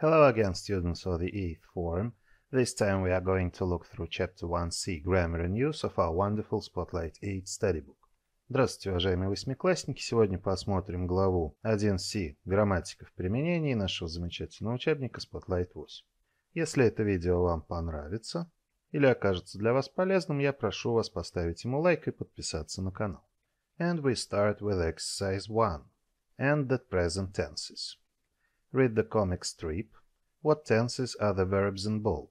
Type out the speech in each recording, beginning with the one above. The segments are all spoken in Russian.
Hello again, students of the eighth forum. This time we are going to look through Chapter 1C Grammar and Use of our wonderful Spotlight 8 Study Book. Здравствуйте, уважаемые восьмиклассники! Сегодня посмотрим главу 1C «Грамматика в применении» нашего замечательного учебника Spotlight 8. Если это видео вам понравится или окажется для вас полезным, я прошу вас поставить ему лайк и подписаться на канал. And we start with exercise 1. And the present tenses. Read the comic strip. What tenses are the verbs in bold?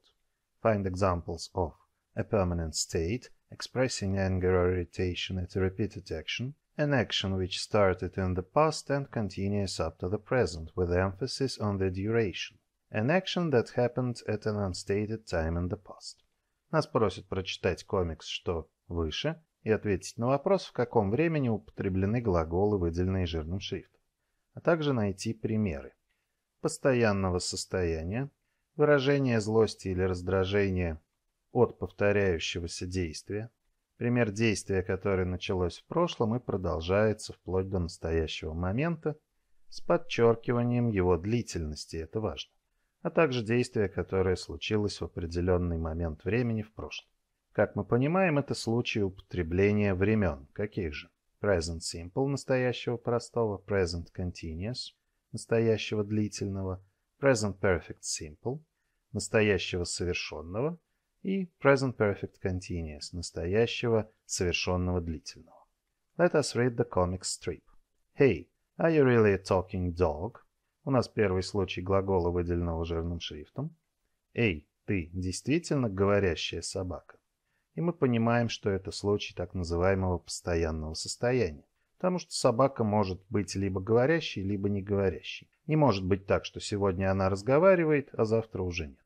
Find examples of a permanent state, expressing anger or irritation at a repeated action, an action which started in the past and continues up to the present, with emphasis on the duration, an action that happened at an unstated time in the past. Нас просят прочитать комикс «Что выше» и ответить на вопрос, в каком времени употреблены глаголы, выделенные жирным шрифтом, а также найти примеры. постоянного состояния, выражение злости или раздражения от повторяющегося действия, пример действия, которое началось в прошлом и продолжается вплоть до настоящего момента, с подчеркиванием его длительности, это важно, а также действие, которое случилось в определенный момент времени в прошлом. Как мы понимаем, это случаи употребления времен. Каких же? Present Simple настоящего простого, Present Continuous, настоящего длительного, present perfect simple, настоящего совершенного и present perfect continuous, настоящего совершенного длительного. Let us read the comic strip. Hey, are you really a talking dog? У нас первый случай глагола, выделенного жирным шрифтом. Эй, ты действительно говорящая собака? И мы понимаем, что это случай так называемого постоянного состояния потому что собака может быть либо говорящей, либо не говорящей. Не может быть так, что сегодня она разговаривает, а завтра уже нет.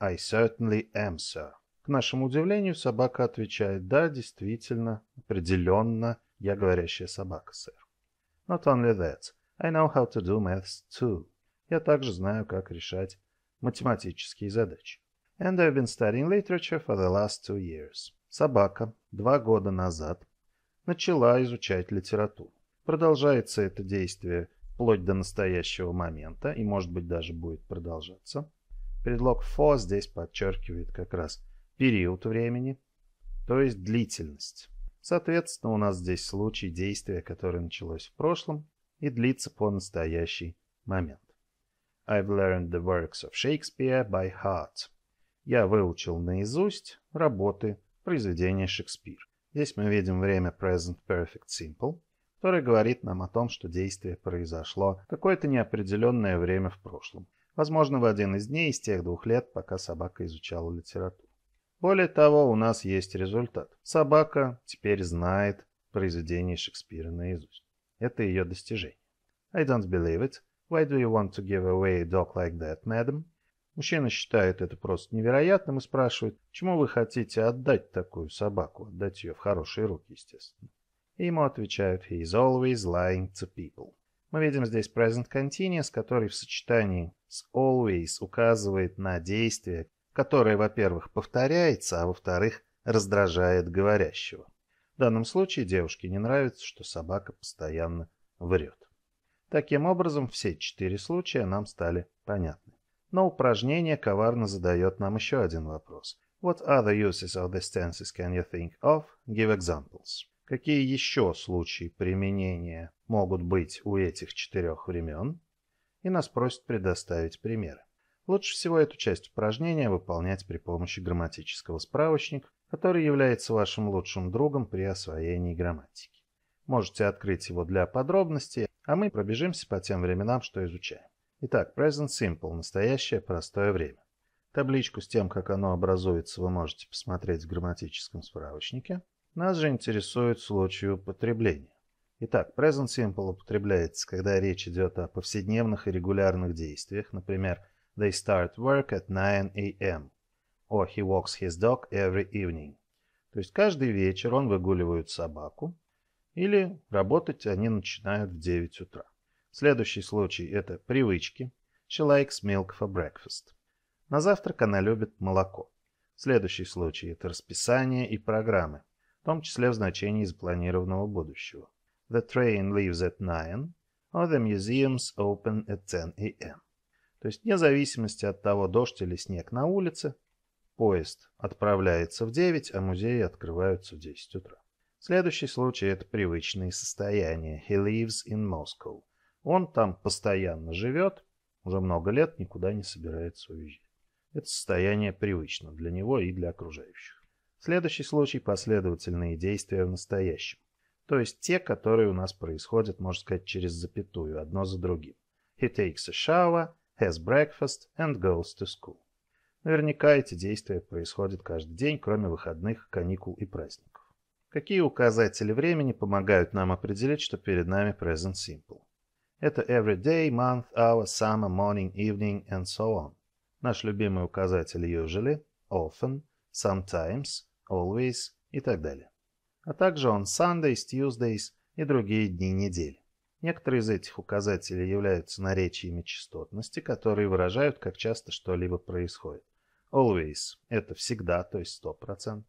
I certainly am, sir. К нашему удивлению, собака отвечает «Да, действительно, определенно, я говорящая собака, сэр». Not only that, I know how to do maths too. Я также знаю, как решать математические задачи. And I've been studying literature for the last two years. Собака два года назад начала изучать литературу. Продолжается это действие вплоть до настоящего момента и, может быть, даже будет продолжаться. Предлог «фо» здесь подчеркивает как раз период времени, то есть длительность. Соответственно, у нас здесь случай действия, которое началось в прошлом и длится по настоящий момент. I've learned the works of Shakespeare by heart. Я выучил наизусть работы произведения Шекспира. Здесь мы видим время Present Perfect Simple, которое говорит нам о том, что действие произошло какое-то неопределенное время в прошлом. Возможно, в один из дней из тех двух лет, пока собака изучала литературу. Более того, у нас есть результат. Собака теперь знает произведение Шекспира наизусть. Это ее достижение. I don't believe it. Why do you want to give away a dog like that, madam? Мужчина считает это просто невероятным и спрашивает, чему вы хотите отдать такую собаку, отдать ее в хорошие руки, естественно. И ему отвечают «He is always lying to people». Мы видим здесь present continuous, который в сочетании с always указывает на действие, которое, во-первых, повторяется, а во-вторых, раздражает говорящего. В данном случае девушке не нравится, что собака постоянно врет. Таким образом, все четыре случая нам стали понятны. Но упражнение коварно задает нам еще один вопрос. What other uses of these tenses can you think of? Give examples. Какие еще случаи применения могут быть у этих четырех времен? И нас просят предоставить примеры. Лучше всего эту часть упражнения выполнять при помощи грамматического справочника, который является вашим лучшим другом при освоении грамматики. Можете открыть его для подробностей, а мы пробежимся по тем временам, что изучаем. Итак, Present Simple – настоящее простое время. Табличку с тем, как оно образуется, вы можете посмотреть в грамматическом справочнике. Нас же интересует случай употребления. Итак, Present Simple употребляется, когда речь идет о повседневных и регулярных действиях, например, They start work at 9 a.m. or He walks his dog every evening. То есть каждый вечер он выгуливает собаку или работать они начинают в 9 утра. Следующий случай – это привычки. She likes milk for breakfast. На завтрак она любит молоко. Следующий случай – это расписание и программы, в том числе в значении запланированного будущего. The train leaves at 9, or the museums open at 10 a.m. То есть, вне зависимости от того, дождь или снег на улице, поезд отправляется в 9, а музеи открываются в 10 утра. Следующий случай – это привычные состояния. He lives in Moscow. Он там постоянно живет, уже много лет никуда не собирается уезжать. Это состояние привычно для него и для окружающих. Следующий случай – последовательные действия в настоящем. То есть те, которые у нас происходят, можно сказать, через запятую, одно за другим. He takes a shower, has breakfast and goes to school. Наверняка эти действия происходят каждый день, кроме выходных, каникул и праздников. Какие указатели времени помогают нам определить, что перед нами present simple? Это every day, month, hour, summer, morning, evening and so on. Наш любимый указатель usually, often, sometimes, always и так далее. А также on Sundays, Tuesdays и другие дни недели. Некоторые из этих указателей являются наречиями частотности, которые выражают, как часто что-либо происходит. Always – это всегда, то есть 100%.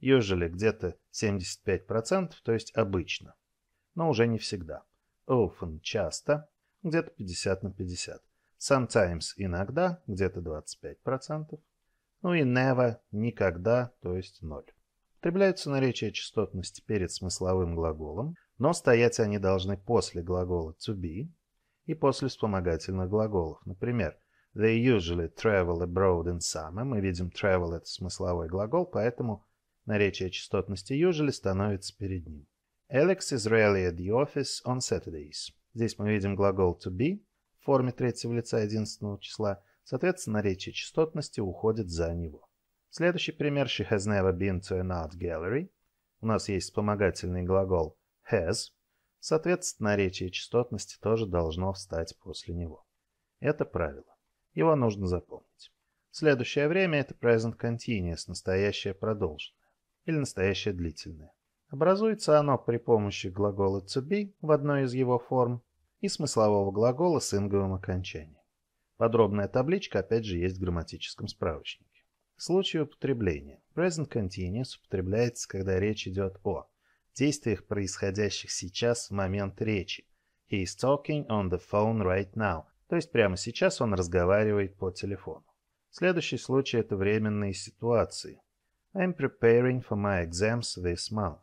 Usually – где-то 75%, то есть обычно, но уже не всегда often – часто, где-то 50 на 50. Sometimes – иногда, где-то 25%. Ну и never – никогда, то есть 0. Потребляются наречия частотности перед смысловым глаголом, но стоять они должны после глагола to be и после вспомогательных глаголов. Например, they usually travel abroad in summer. Мы видим travel – это смысловой глагол, поэтому наречие частотности usually становится перед ним. Alex is rarely at the office on Saturdays. Здесь мы видим глагол to be в форме третьего лица единственного числа. Соответственно, речи частотности уходит за него. Следующий пример she has never been to an art gallery. У нас есть вспомогательный глагол has. Соответственно, речи частотности тоже должно встать после него. Это правило. Его нужно запомнить. Следующее время это present continuous, настоящее продолженное или настоящее длительное. Образуется оно при помощи глагола to be в одной из его форм и смыслового глагола с инговым окончанием. Подробная табличка опять же есть в грамматическом справочнике. Случай употребления. Present continuous употребляется, когда речь идет о действиях, происходящих сейчас в момент речи. He is talking on the phone right now. То есть прямо сейчас он разговаривает по телефону. Следующий случай – это временные ситуации. I'm preparing for my exams this month.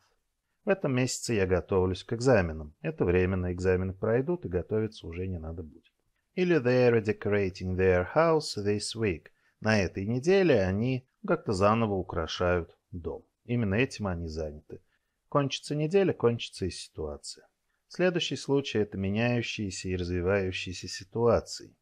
В этом месяце я готовлюсь к экзаменам. Это временно экзамены пройдут, и готовиться уже не надо будет. Или they are decorating their house this week. На этой неделе они как-то заново украшают дом. Именно этим они заняты. Кончится неделя, кончится и ситуация. Следующий случай – это меняющиеся и развивающиеся ситуации.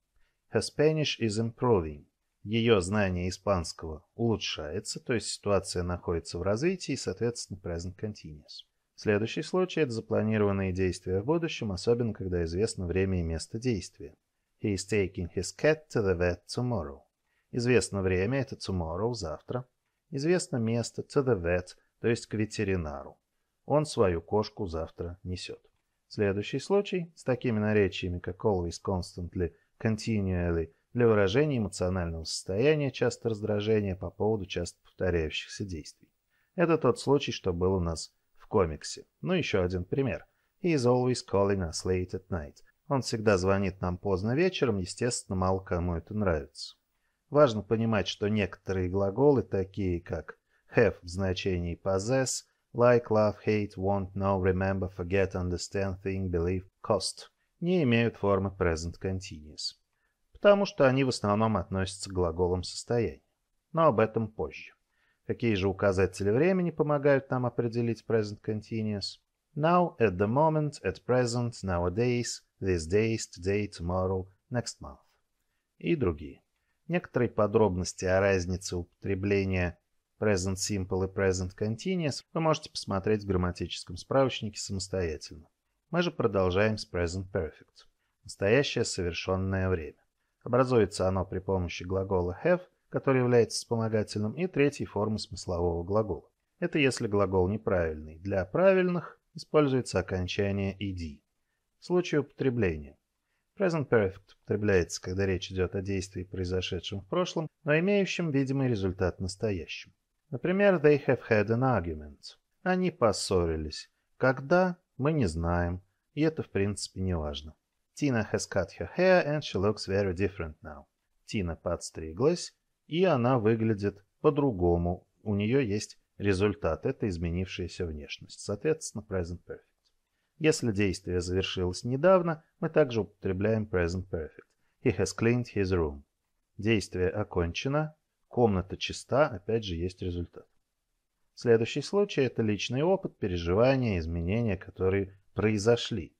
Her Spanish is improving. Ее знание испанского улучшается, то есть ситуация находится в развитии, соответственно, present continuous. Следующий случай – это запланированные действия в будущем, особенно когда известно время и место действия. He is taking his cat to the vet tomorrow. Известно время – это tomorrow, завтра. Известно место – to the vet, то есть к ветеринару. Он свою кошку завтра несет. Следующий случай – с такими наречиями, как always, constantly, continually, для выражения эмоционального состояния, часто раздражения по поводу часто повторяющихся действий. Это тот случай, что был у нас в комиксе. Ну, еще один пример. He is always calling us late at night. Он всегда звонит нам поздно вечером, естественно, мало кому это нравится. Важно понимать, что некоторые глаголы, такие как have в значении possess, like, love, hate, want, know, remember, forget, understand, think, believe, cost, не имеют формы present continuous, потому что они в основном относятся к глаголам состояния. Но об этом позже. Какие же указатели времени помогают нам определить present continuous? Now, at the moment, at present, nowadays, these days, today, tomorrow, next month. И другие. Некоторые подробности о разнице употребления present simple и present continuous вы можете посмотреть в грамматическом справочнике самостоятельно. Мы же продолжаем с present perfect. Настоящее совершенное время. Образуется оно при помощи глагола have который является вспомогательным, и третьей формы смыслового глагола. Это если глагол неправильный. Для правильных используется окончание «иди». В случае употребления. Present Perfect употребляется, когда речь идет о действии, произошедшем в прошлом, но имеющем видимый результат в настоящем. Например, they have had an argument. Они поссорились. Когда? Мы не знаем. И это, в принципе, не важно. Tina has cut her hair and she looks very different now. Тина подстриглась и она выглядит по-другому. У нее есть результат, это изменившаяся внешность, соответственно, present perfect. Если действие завершилось недавно, мы также употребляем present perfect. He has cleaned his room. Действие окончено, комната чиста, опять же есть результат. Следующий случай – это личный опыт, переживания, изменения, которые произошли.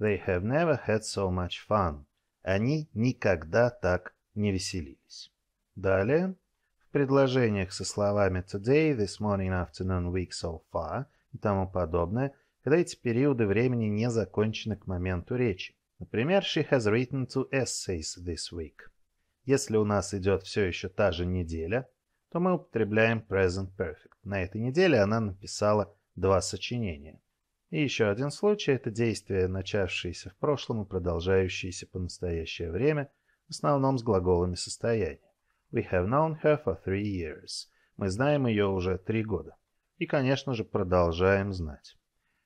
They have never had so much fun. Они никогда так не веселились. Далее, в предложениях со словами today, this morning, afternoon, week so far и тому подобное, когда эти периоды времени не закончены к моменту речи. Например, she has written two essays this week. Если у нас идет все еще та же неделя, то мы употребляем present perfect. На этой неделе она написала два сочинения. И еще один случай – это действия, начавшиеся в прошлом и продолжающиеся по настоящее время, в основном с глаголами состояния. We have known her for three years. Мы знаем ее уже три года. И, конечно же, продолжаем знать.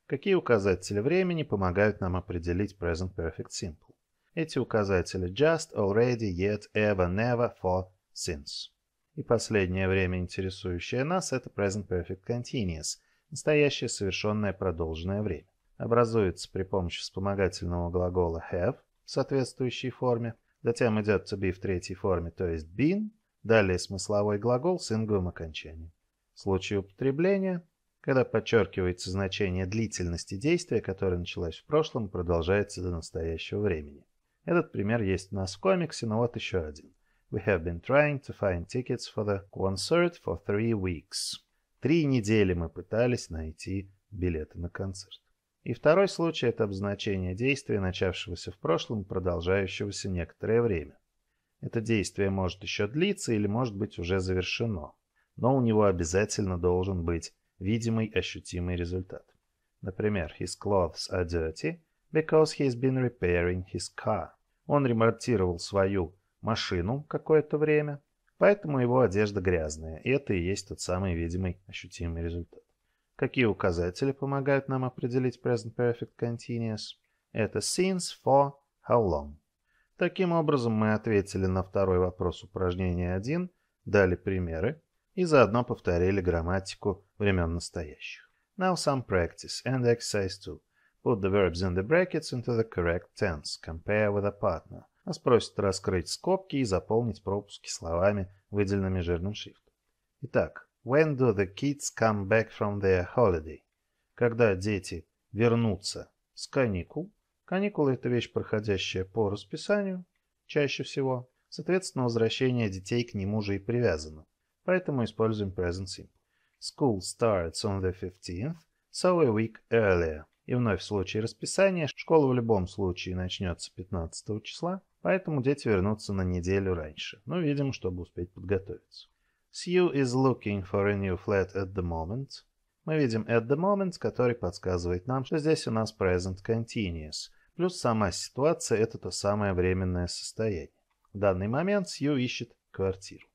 Какие указатели времени помогают нам определить present perfect simple? Эти указатели just, already, yet, ever, never, for, since. И последнее время интересующее нас – это present perfect continuous, настоящее совершенное продолженное время. Образуется при помощи вспомогательного глагола have в соответствующей форме Затем идет to be в третьей форме, то есть been. Далее смысловой глагол с ингом окончанием. В случае употребления, когда подчеркивается значение длительности действия, которое началось в прошлом и продолжается до настоящего времени. Этот пример есть у нас в комиксе, но вот еще один. We have been trying to find tickets for the concert for three weeks. Три недели мы пытались найти билеты на концерт. И второй случай – это обозначение действия, начавшегося в прошлом и продолжающегося некоторое время. Это действие может еще длиться или может быть уже завершено, но у него обязательно должен быть видимый ощутимый результат. Например, his clothes are dirty because he's been repairing his car. Он ремонтировал свою машину какое-то время, поэтому его одежда грязная, и это и есть тот самый видимый ощутимый результат. Какие указатели помогают нам определить present perfect continuous? Это since, for, how long. Таким образом, мы ответили на второй вопрос упражнения 1, дали примеры и заодно повторили грамматику времен настоящих. Now some practice and exercise 2. Put the verbs in the brackets into the correct tense. Compare with a partner. Нас просят раскрыть скобки и заполнить пропуски словами, выделенными жирным шрифтом. Итак, When do the kids come back from their holiday? Когда дети вернутся с каникул? Каникулы – это вещь, проходящая по расписанию, чаще всего. Соответственно, возвращение детей к нему же и привязано. Поэтому используем present simple. School starts on the 15th, so a week earlier. И вновь в случае расписания, школа в любом случае начнется 15 числа, поэтому дети вернутся на неделю раньше. но видимо, чтобы успеть подготовиться. Сью is looking for a new flat at the moment. Мы видим at the moment, который подсказывает нам, что здесь у нас present continuous. Плюс сама ситуация – это то самое временное состояние. В данный момент Сью ищет квартиру.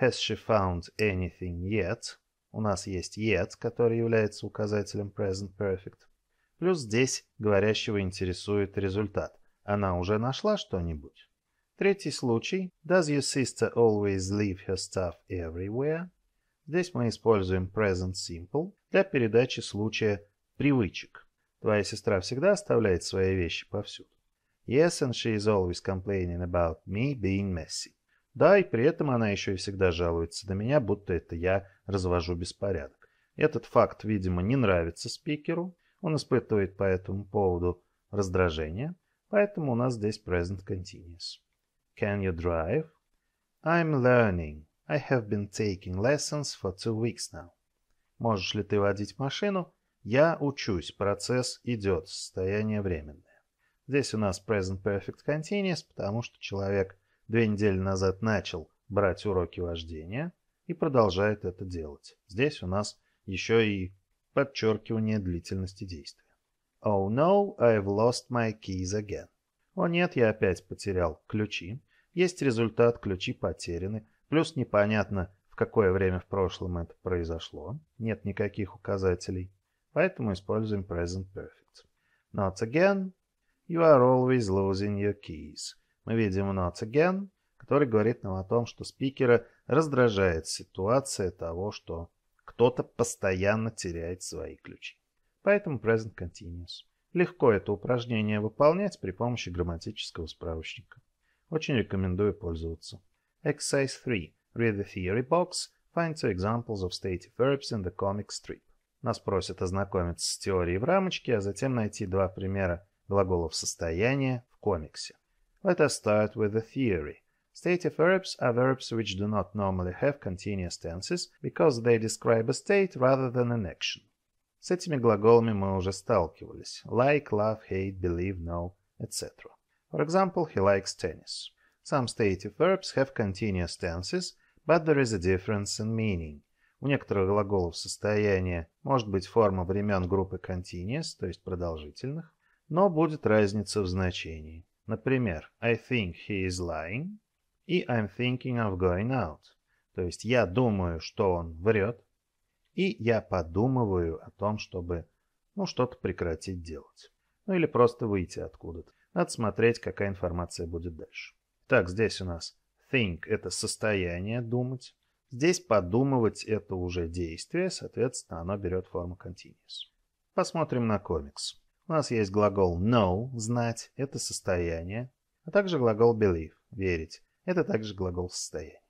Has she found anything yet? У нас есть yet, который является указателем present perfect. Плюс здесь говорящего интересует результат. Она уже нашла что-нибудь? Третий случай. Does your sister always leave her stuff everywhere? Здесь мы используем present simple для передачи случая привычек. Твоя сестра всегда оставляет свои вещи повсюду. Yes, and she is always complaining about me being messy. Да, и при этом она еще и всегда жалуется на меня, будто это я развожу беспорядок. Этот факт, видимо, не нравится спикеру. Он испытывает по этому поводу раздражение. Поэтому у нас здесь present continuous. Can you drive? I'm learning. I have been taking lessons for two weeks now. Можешь ли ты водить машину? Я учусь. Процесс идет. Состояние временное. Здесь у нас present perfect continuous, потому что человек две недели назад начал брать уроки вождения и продолжает это делать. Здесь у нас еще и подчеркивание длительности действия. Oh no, I've lost my keys again. О нет, я опять потерял ключи. Есть результат, ключи потеряны. Плюс непонятно, в какое время в прошлом это произошло. Нет никаких указателей. Поэтому используем present perfect. Not again. You are always losing your keys. Мы видим not again, который говорит нам о том, что спикера раздражает ситуация того, что кто-то постоянно теряет свои ключи. Поэтому present continuous. Легко это упражнение выполнять при помощи грамматического справочника. Очень рекомендую пользоваться. Exercise 3. Read the theory box. Find two examples of state verbs in the comic strip. Нас просят ознакомиться с теорией в рамочке, а затем найти два примера глаголов состояния в комиксе. Let us start with the theory. Stative verbs are verbs which do not normally have continuous tenses because they describe a state rather than an action. С этими глаголами мы уже сталкивались. Like, love, hate, believe, know, etc. For example, he likes tennis. Some stative verbs have continuous tenses, but there is a difference in meaning. У некоторых глаголов состояние может быть форма времен группы continuous, то есть продолжительных, но будет разница в значении. Например, I think he is lying и I'm thinking of going out. То есть я думаю, что он врет, и я подумываю о том, чтобы, ну, что-то прекратить делать. Ну, или просто выйти откуда-то. Надо смотреть, какая информация будет дальше. Так, здесь у нас think – это состояние думать. Здесь подумывать – это уже действие, соответственно, оно берет форму continuous. Посмотрим на комикс. У нас есть глагол know – знать, это состояние, а также глагол believe – верить, это также глагол состояние.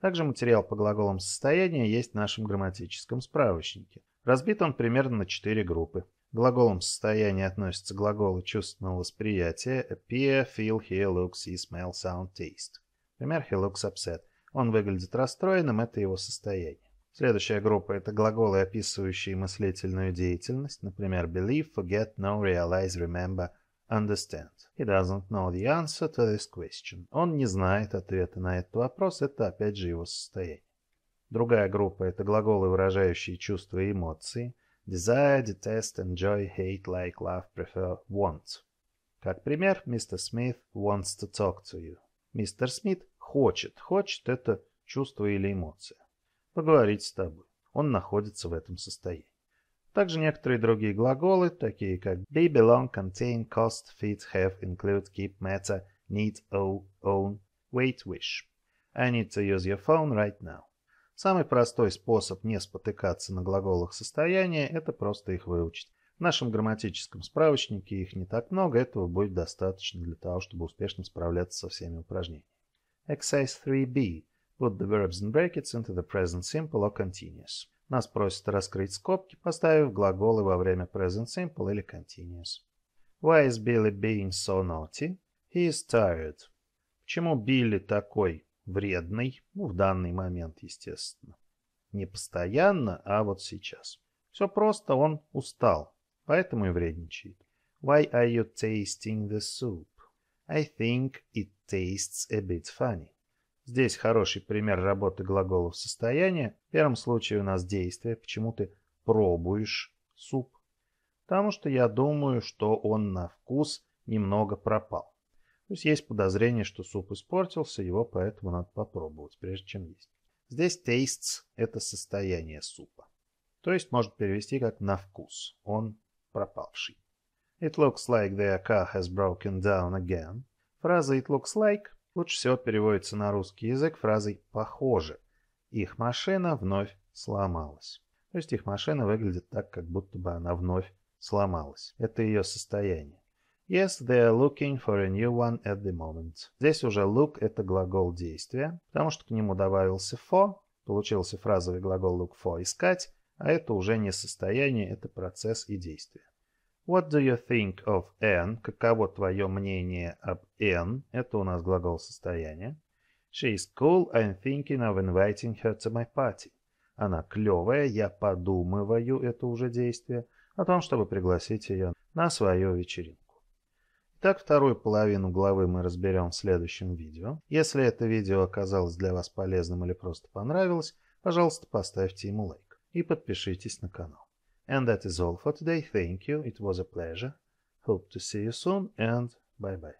Также материал по глаголам состояния есть в нашем грамматическом справочнике. Разбит он примерно на четыре группы. К глаголам состояния относятся глаголы чувственного восприятия appear, feel, hear, look, see, smell, sound, taste. Например, he looks upset. Он выглядит расстроенным, это его состояние. Следующая группа – это глаголы, описывающие мыслительную деятельность, например, believe, forget, know, realize, remember – understand. He doesn't know the answer to this question. Он не знает ответа на этот вопрос. Это, опять же, его состояние. Другая группа – это глаголы, выражающие чувства и эмоции. Desire, detest, enjoy, hate, like, love, prefer, want. Как пример, мистер Smith wants to talk to you. Мистер Смит хочет. Хочет – это чувство или эмоция. Поговорить с тобой. Он находится в этом состоянии. Также некоторые другие глаголы, такие как be, belong, contain, cost, fit, have, include, keep, matter, need, owe, own, wait, wish. I need to use your phone right now. Самый простой способ не спотыкаться на глаголах состояния – это просто их выучить. В нашем грамматическом справочнике их не так много, этого будет достаточно для того, чтобы успешно справляться со всеми упражнениями. Exercise 3b. Put the verbs in brackets into the present simple or continuous. Нас просят раскрыть скобки, поставив глаголы во время present simple или continuous. Why is Billy being so naughty? He is tired. Почему Билли такой вредный? Ну, в данный момент, естественно. Не постоянно, а вот сейчас. Все просто, он устал, поэтому и вредничает. Why are you tasting the soup? I think it tastes a bit funny. Здесь хороший пример работы глаголов состояния. В первом случае у нас действие. Почему ты пробуешь суп? Потому что я думаю, что он на вкус немного пропал. То есть есть подозрение, что суп испортился, его поэтому надо попробовать, прежде чем есть. Здесь tastes – это состояние супа. То есть может перевести как «на вкус». Он пропавший. It looks like their car has broken down again. Фраза «it looks like» Лучше всего переводится на русский язык фразой «похоже». Их машина вновь сломалась. То есть их машина выглядит так, как будто бы она вновь сломалась. Это ее состояние. Yes, they are looking for a new one at the moment. Здесь уже look – это глагол действия, потому что к нему добавился for, получился фразовый глагол look for – искать, а это уже не состояние, это процесс и действие. What do you think of Anne? Каково твое мнение об Anne? Это у нас глагол состояния. She is cool. I'm thinking of inviting her to my party. Она клевая. Я подумываю, это уже действие, о том, чтобы пригласить ее на свою вечеринку. Итак, вторую половину главы мы разберем в следующем видео. Если это видео оказалось для вас полезным или просто понравилось, пожалуйста, поставьте ему лайк и подпишитесь на канал. And that is all for today. Thank you. It was a pleasure. Hope to see you soon and bye bye.